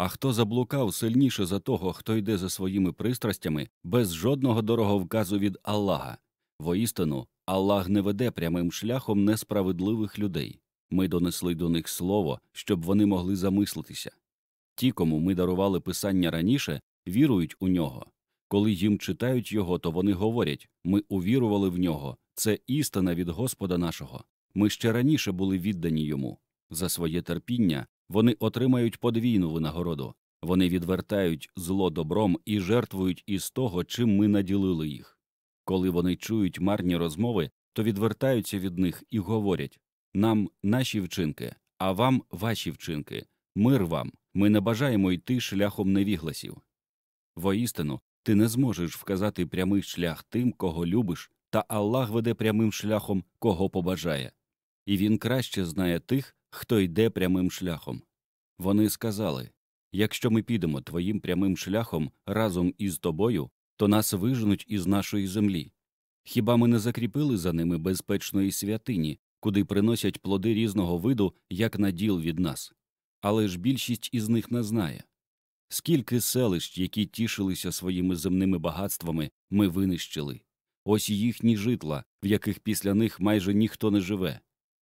А хто заблукав сильніше за того, хто йде за своїми пристрастями, без жодного дороговказу від Аллаха. Воістину, Аллах не веде прямим шляхом несправедливих людей. Ми донесли до них слово, щоб вони могли замислитися. Ті, кому ми дарували писання раніше, вірують у нього. Коли їм читають його, то вони говорять ми увірували в нього, це істина від Господа нашого. Ми ще раніше були віддані йому. За своє терпіння вони отримають подвійну винагороду, вони відвертають зло добром і жертвують із того, чим ми наділили їх. Коли вони чують марні розмови, то відвертаються від них і говорять нам наші вчинки, а вам ваші вчинки, мир вам, ми не бажаємо йти шляхом невігласів. Воістину, ти не зможеш вказати прямий шлях тим, кого любиш, та Аллах веде прямим шляхом, кого побажає, і він краще знає тих, хто йде прямим шляхом. Вони сказали якщо ми підемо твоїм прямим шляхом разом із тобою, то нас виженуть із нашої землі. Хіба ми не закріпили за ними безпечної святині, куди приносять плоди різного виду, як наділ від нас? Але ж більшість із них не знає. Скільки селищ, які тішилися своїми земними багатствами, ми винищили, ось їхні житла, в яких після них майже ніхто не живе.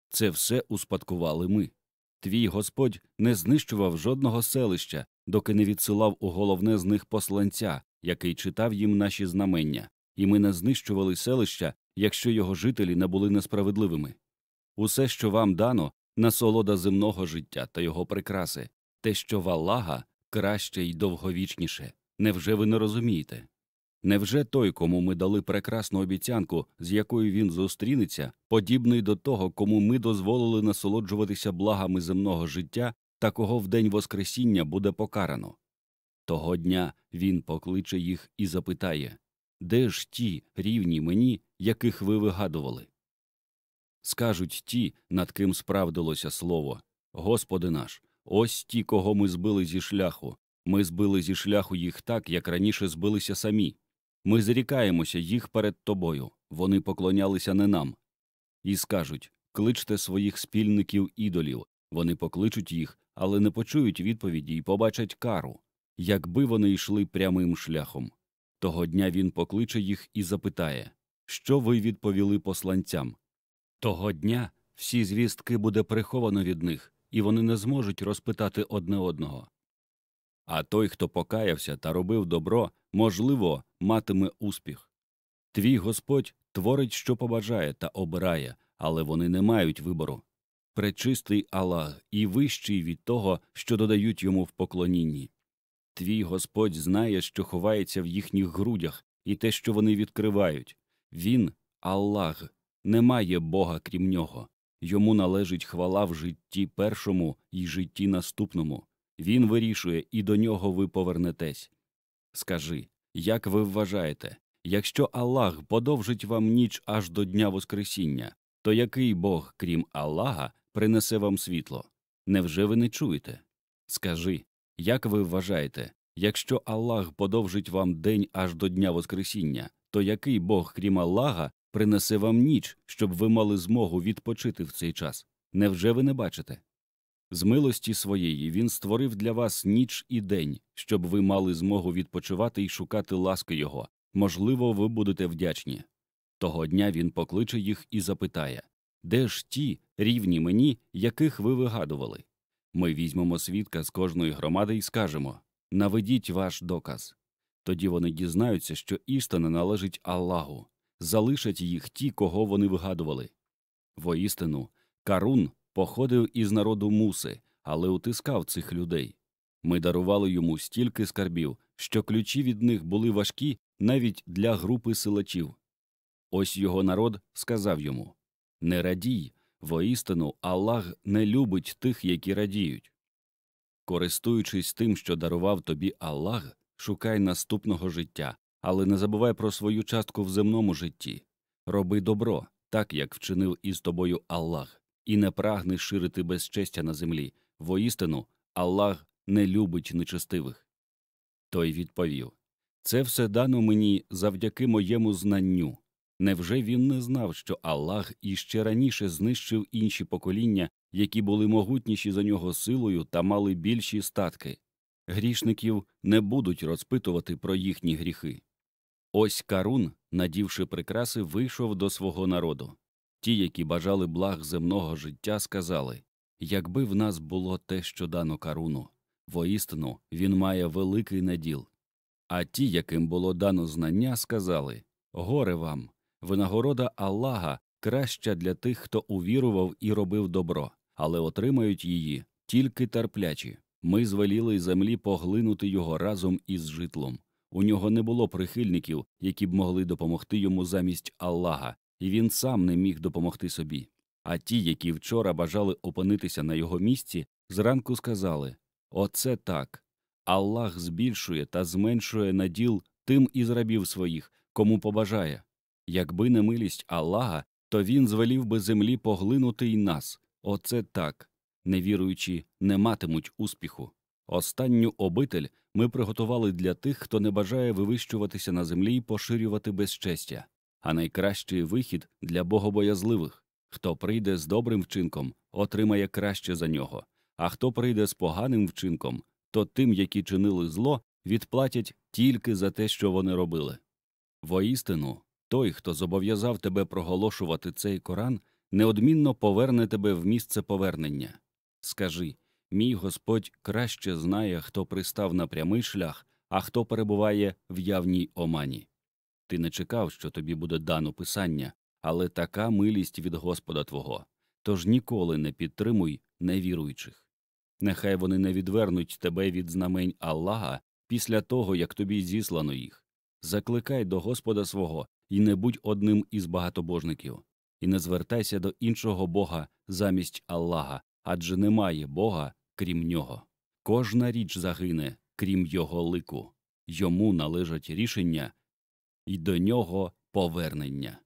Це все успадкували ми. Твій Господь не знищував жодного селища, доки не відсилав у головне з них посланця, який читав їм наші знамення, і ми не знищували селища, якщо його жителі не були несправедливими. Усе, що вам дано, насолода земного життя та його прикраси, те, що валага краще й довговічніше. Невже ви не розумієте? Невже той, кому ми дали прекрасну обіцянку, з якою він зустрінеться, подібний до того, кому ми дозволили насолоджуватися благами земного життя, та кого в день Воскресіння буде покарано? Того дня він покличе їх і запитає Де ж ті рівні мені, яких ви вигадували? Скажуть ті, над ким справдилося слово Господи наш, ось ті, кого ми збили зі шляху, ми збили зі шляху їх так, як раніше збилися самі. Ми зрікаємося їх перед тобою, вони поклонялися не нам. І скажуть кличте своїх спільників ідолів, вони покличуть їх, але не почують відповіді і побачать кару, якби вони йшли прямим шляхом. Того дня він покличе їх і запитає Що ви відповіли посланцям? Того дня всі звістки буде приховано від них, і вони не зможуть розпитати одне одного а той, хто покаявся та робив добро, можливо, матиме успіх. Твій Господь творить, що побажає та обирає, але вони не мають вибору. Пречистий Аллах і вищий від того, що додають йому в поклонінні. Твій Господь знає, що ховається в їхніх грудях, і те, що вони відкривають. Він, Аллах, немає Бога крім нього. Йому належить хвала в житті першому і житті наступному. Він вирішує, і до нього ви повернетесь. Скажи, як ви вважаєте, якщо Аллах подовжить вам ніч аж до дня Воскресіння, то який Бог, крім Аллаха, принесе вам світло? Невже ви не чуєте? Скажи, як ви вважаєте, якщо Аллах подовжить вам день аж до дня Воскресіння, то який Бог, крім Аллаха, принесе вам ніч, щоб ви мали змогу відпочити в цей час? Невже ви не бачите? З милості своєї він створив для вас ніч і день, щоб ви мали змогу відпочивати і шукати ласки його. Можливо, ви будете вдячні. Того дня він покличе їх і запитає Де ж ті рівні мені, яких ви вигадували? Ми візьмемо свідка з кожної громади і скажемо Наведіть ваш доказ. Тоді вони дізнаються, що істина належить Аллаху, залишать їх ті, кого вони вигадували. Воістину, Карун походив із народу муси, але утискав цих людей. Ми дарували йому стільки скарбів, що ключі від них були важкі навіть для групи силачів. Ось його народ сказав йому Не радій, воістину Аллах не любить тих, які радіють. Користуючись тим, що дарував тобі Аллах, шукай наступного життя, але не забувай про свою частку в земному житті роби добро, так як вчинив із тобою Аллах, і не прагне ширити безчестя на землі, воістину Аллах не любить нечестивих. Той відповів Це все дано мені завдяки моєму знанню. Невже він не знав, що Аллах іще раніше знищив інші покоління, які були могутніші за нього силою та мали більші статки? Грішників не будуть розпитувати про їхні гріхи. Ось Карун, надівши прикраси, вийшов до свого народу. Ті, які бажали благ земного життя, сказали якби в нас було те, що дано каруну, воістину він має великий наділ. А ті, яким було дано знання, сказали Горе вам, винагорода Аллаха краща для тих, хто увірував і робив добро, але отримають її тільки терплячі. Ми звеліли землі поглинути його разом із житлом. У нього не було прихильників, які б могли допомогти йому замість Аллаха, і він сам не міг допомогти собі. А ті, які вчора бажали опинитися на його місці, зранку сказали Оце так. Аллах збільшує та зменшує наділ тим із рабів своїх, кому побажає. Якби не милість Аллаха, то він звелів би землі поглинути й нас. Оце так. Невіруючі не матимуть успіху. Останню обитель ми приготували для тих, хто не бажає вивищуватися на землі і поширювати безчестя а найкращий вихід для богобоязливих хто прийде з добрим вчинком, отримає краще за нього, а хто прийде з поганим вчинком, то тим, які чинили зло, відплатять тільки за те, що вони робили. Воістину, той, хто зобов'язав тебе проголошувати цей Коран, неодмінно поверне тебе в місце повернення. Скажи мій Господь краще знає, хто пристав на прямий шлях, а хто перебуває в явній омані. Ти не чекав, що тобі буде дано писання, але така милість від Господа Твого. Тож ніколи не підтримуй невіруючих. Нехай вони не відвернуть тебе від знамень Аллаха після того, як тобі зіслано їх. Закликай до Господа свого і не будь одним із багатобожників, і не звертайся до іншого Бога замість Аллаха, адже немає Бога, крім нього. Кожна річ загине, крім його лику, йому належать рішення і до нього повернення.